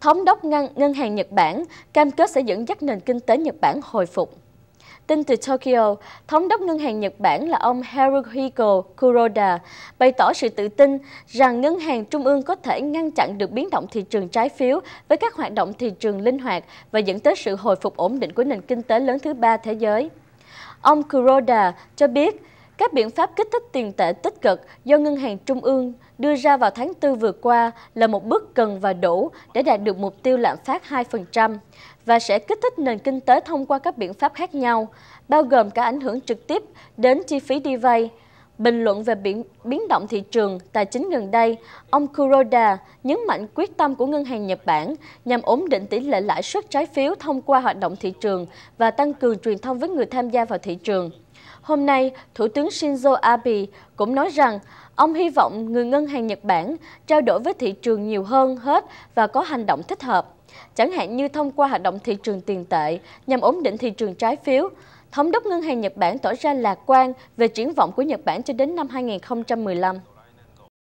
Thống đốc ngân, ngân hàng Nhật Bản cam kết sẽ dẫn dắt nền kinh tế Nhật Bản hồi phục. Tin từ Tokyo, Thống đốc Ngân hàng Nhật Bản là ông Haruhiko Kuroda bày tỏ sự tự tin rằng Ngân hàng Trung ương có thể ngăn chặn được biến động thị trường trái phiếu với các hoạt động thị trường linh hoạt và dẫn tới sự hồi phục ổn định của nền kinh tế lớn thứ ba thế giới. Ông Kuroda cho biết, các biện pháp kích thích tiền tệ tích cực do Ngân hàng Trung ương đưa ra vào tháng 4 vừa qua là một bước cần và đủ để đạt được mục tiêu lạm phát 2% và sẽ kích thích nền kinh tế thông qua các biện pháp khác nhau, bao gồm cả ảnh hưởng trực tiếp đến chi phí đi vay, Bình luận về biến, biến động thị trường tài chính gần đây, ông Kuroda nhấn mạnh quyết tâm của ngân hàng Nhật Bản nhằm ổn định tỷ lệ lãi suất trái phiếu thông qua hoạt động thị trường và tăng cường truyền thông với người tham gia vào thị trường. Hôm nay, Thủ tướng Shinzo Abe cũng nói rằng ông hy vọng người ngân hàng Nhật Bản trao đổi với thị trường nhiều hơn hết và có hành động thích hợp, chẳng hạn như thông qua hoạt động thị trường tiền tệ nhằm ổn định thị trường trái phiếu, Thống đốc Ngân hàng Nhật Bản tỏ ra lạc quan về triển vọng của Nhật Bản cho đến năm 2015.